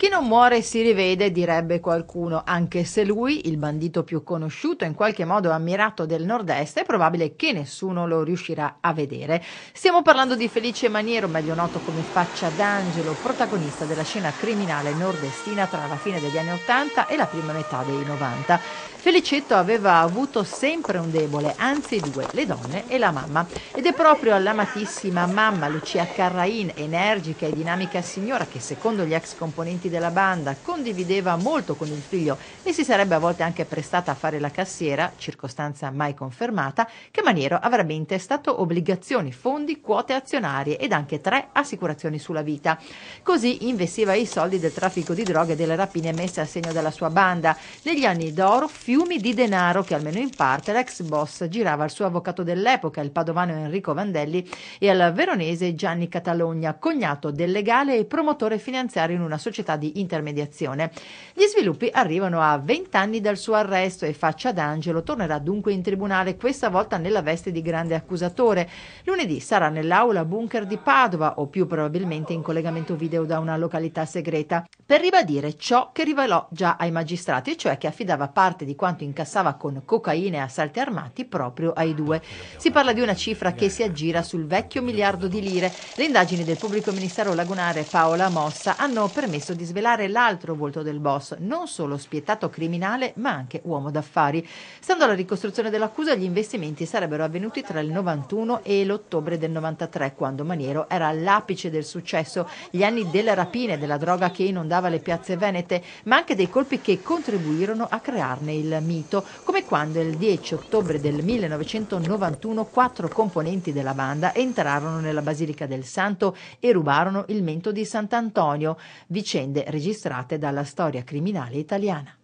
Chi non muore si rivede, direbbe qualcuno, anche se lui, il bandito più conosciuto e in qualche modo ammirato del nord-est, è probabile che nessuno lo riuscirà a vedere. Stiamo parlando di Felice Maniero, meglio noto come Faccia d'Angelo, protagonista della scena criminale nordestina tra la fine degli anni 80 e la prima metà dei 90. Felicetto aveva avuto sempre un debole, anzi due, le donne e la mamma. Ed è proprio all'amatissima mamma Lucia Carrain, energica e dinamica signora che secondo gli ex componenti della banda condivideva molto con il figlio e si sarebbe a volte anche prestata a fare la cassiera, circostanza mai confermata, che Maniero avrebbe intestato obbligazioni, fondi, quote azionarie ed anche tre assicurazioni sulla vita. Così investiva i soldi del traffico di droga e delle rapine messe a segno dalla sua banda. Negli anni d'oro, fiumi di denaro che almeno in parte l'ex boss girava al suo avvocato dell'epoca, il padovano Enrico Vandelli, e al veronese Gianni Catalogna, cognato del legale e promotore finanziario in una società di intermediazione. Gli sviluppi arrivano a 20 anni dal suo arresto e Faccia d'Angelo tornerà dunque in tribunale, questa volta nella veste di grande accusatore. Lunedì sarà nell'aula bunker di Padova o più probabilmente in collegamento video da una località segreta per ribadire ciò che rivelò già ai magistrati, cioè che affidava parte di quanto incassava con cocaina e assalti armati proprio ai due. Si parla di una cifra che si aggira sul vecchio miliardo di lire. Le indagini del pubblico ministero lagunare Paola Mossa hanno permesso di svelare l'altro volto del boss, non solo spietato criminale ma anche uomo d'affari. Stando alla ricostruzione dell'accusa, gli investimenti sarebbero avvenuti tra il 91 e l'ottobre del 93, quando Maniero era all'apice del successo, gli anni delle rapine, della droga che inondava le piazze venete, ma anche dei colpi che contribuirono a crearne il del mito, come quando il 10 ottobre del 1991 quattro componenti della banda entrarono nella Basilica del Santo e rubarono il mento di Sant'Antonio, vicende registrate dalla storia criminale italiana.